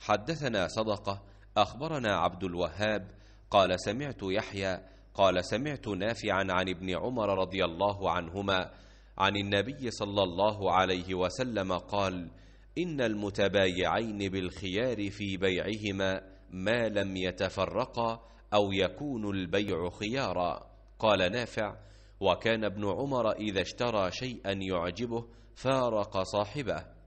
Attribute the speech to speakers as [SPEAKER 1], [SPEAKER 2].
[SPEAKER 1] حدثنا صدقة أخبرنا عبد الوهاب قال سمعت يحيى قال سمعت نافعا عن ابن عمر رضي الله عنهما عن النبي صلى الله عليه وسلم قال إن المتبايعين بالخيار في بيعهما ما لم يتفرقا أو يكون البيع خيارا قال نافع وكان ابن عمر إذا اشترى شيئا يعجبه فارق صاحبه